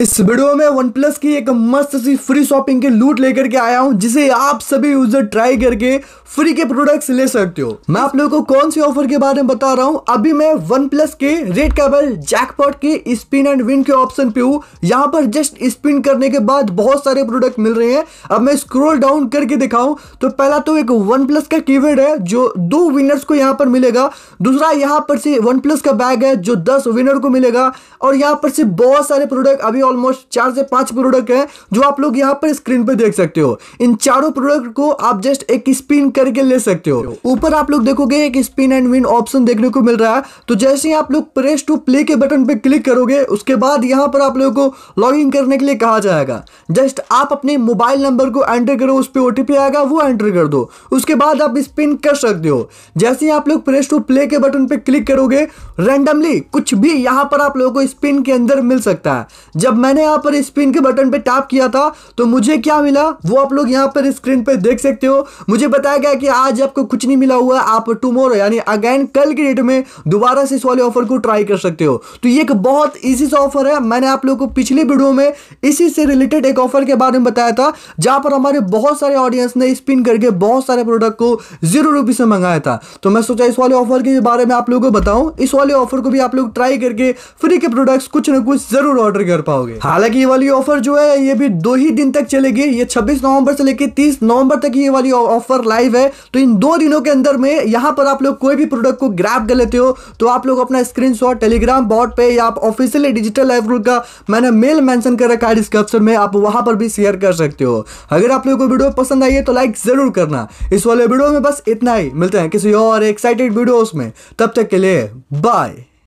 इस वीडियो में one plus की एक मस्त सी फ्री शॉपिंग के लूट लेकर के आया हूं जिसे आप सभी यूजर ट्राई करके फ्री के प्रोडक्ट्स ले सकते हो मैं आप लोगों को कौन सी ऑफर के बारे में बता रहा हूं अभी मैं वन प्लस के रेड केबल जैकपॉट के स्पिन एंड विन के ऑप्शन पे हूं यहां पर जस्ट स्पिन करने के बाद बहुत सारे प्रोडक्ट मिल रहे हैं अब मैं स्क्रोल डाउन करके दिखाऊं तो पहला तो एक वन प्लस का की है जो दो विनर्स को यहाँ पर मिलेगा दूसरा यहाँ पर से वन प्लस का बैग है जो दस विनर को मिलेगा और यहाँ पर से बहुत सारे प्रोडक्ट अभी ऑलमोस्ट चार से पांच प्रोडक्ट है जो आप लोग यहाँ पर स्क्रीन पर देख सकते हो इन चारों प्रोडक्ट को आप जस्ट एक स्पिन करके ले सकते हो ऊपर आप लोग देखोगे एक स्पिन एंड विन ऑप्शन देखने को मिल रहा है तो जैसे ही आप लोग प्रेस टू प्ले के बटन पे क्लिक करोगे उसके बाद यहाँ पर आप लोगों को लॉग इन करने के लिए कहा जाएगा जस्ट आप अपने मोबाइल नंबर को एंटर करो उस पर ओटीपी आएगा वो एंटर कर दो उसके बाद आप स्पिन कर सकते हो जैसे ही आप लोग प्रेस टू प्ले के बटन पे क्लिक करोगे रैंडमली कुछ भी यहाँ पर आप लोगों को स्पिन के अंदर मिल सकता है जब जब मैंने यहाँ पर स्पिन के बटन पे टैप किया था तो मुझे क्या मिला वो आप लोग यहाँ पर स्क्रीन पे देख सकते हो मुझे बताया गया कि आज आपको कुछ नहीं मिला हुआ आप टुमोरो यानी अगेन कल की डेट में दोबारा से इस वाले ऑफर को ट्राई कर सकते हो तो ये एक बहुत ईजी सा ऑफर है मैंने आप लोग को पिछले वीडियो में इसी से रिलेटेड एक ऑफर के बारे में बताया था जहाँ पर हमारे बहुत सारे ऑडियंस ने स्पिन करके बहुत सारे प्रोडक्ट को जीरो रुपीज़ में मंगाया था तो मैं सोचा इस वाले ऑफर के बारे में आप लोगों को बताऊँ इस वाले ऑफर को भी आप लोग ट्राई करके फ्री के प्रोडक्ट्स कुछ ना कुछ जरूर ऑर्डर कर पाओगे करोगे हालांकि ये वाली ऑफर जो है ये भी दो ही दिन तक चलेगी ये छब्बीस नवंबर से लेकर तीस नवंबर तक ये वाली ऑफर लाइव है तो इन दो दिनों के अंदर में यहाँ पर आप लोग कोई भी प्रोडक्ट को ग्रैप कर लेते हो तो आप लोग अपना स्क्रीन टेलीग्राम बॉट पे या आप ऑफिशियली डिजिटल लाइव रूल का मैंने मेल मैंशन कर रखा है डिस्क्रिप्शन में आप वहां पर भी शेयर कर सकते हो अगर आप लोग को वीडियो पसंद आई है तो लाइक जरूर करना इस वाले वीडियो में बस इतना ही मिलते हैं किसी और एक्साइटेड वीडियोस में तब तक के लिए बाय